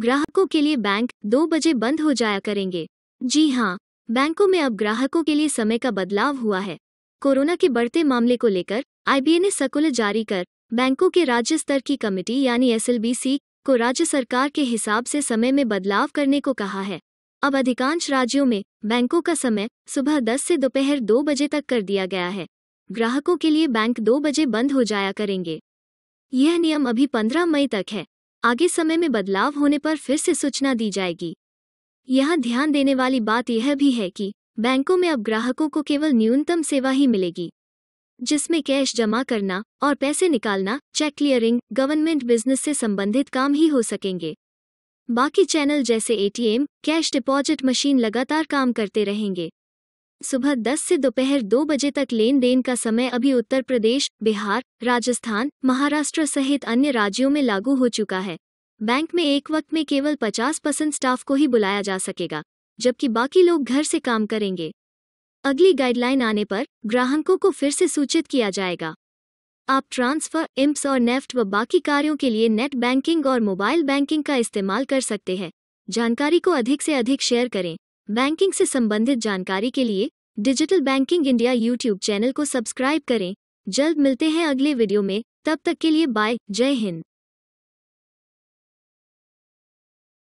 ग्राहकों के लिए बैंक दो बजे बंद हो जाया करेंगे जी हाँ बैंकों में अब ग्राहकों के लिए समय का बदलाव हुआ है कोरोना के बढ़ते मामले को लेकर आईबीए ने सकुल जारी कर बैंकों के राज्य स्तर की कमेटी यानी एसएलबीसी को राज्य सरकार के हिसाब से समय में बदलाव करने को कहा है अब अधिकांश राज्यों में बैंकों का समय सुबह 10 से दोपहर 2 बजे तक कर दिया गया है ग्राहकों के लिए बैंक 2 बजे बंद हो जाया करेंगे यह नियम अभी 15 मई तक है आगे समय में बदलाव होने पर फिर से सूचना दी जाएगी यहाँ ध्यान देने वाली बात यह भी है कि बैंकों में अब ग्राहकों को केवल न्यूनतम सेवा ही मिलेगी जिसमें कैश जमा करना और पैसे निकालना चेक क्लियरिंग गवर्नमेंट बिजनेस से संबंधित काम ही हो सकेंगे बाकी चैनल जैसे एटीएम, कैश डिपॉजिट मशीन लगातार काम करते रहेंगे सुबह 10 से दोपहर 2 बजे तक लेन देन का समय अभी उत्तर प्रदेश बिहार राजस्थान महाराष्ट्र सहित अन्य राज्यों में लागू हो चुका है बैंक में एक वक्त में केवल 50 परसेंट स्टाफ को ही बुलाया जा सकेगा जबकि बाकी लोग घर से काम करेंगे अगली गाइडलाइन आने पर ग्राहकों को फिर से सूचित किया जाएगा आप ट्रांसफर इम्प्स और नेफ्ट व बाकी कार्यों के लिए नेट बैंकिंग और मोबाइल बैंकिंग का इस्तेमाल कर सकते हैं जानकारी को अधिक से अधिक शेयर करें बैंकिंग से संबंधित जानकारी के लिए digital banking India YouTube channel को सब्सक्राइब करें जल्द मिलते हैं अगले वीडियो में तब तक के लिए बाय जय हिंद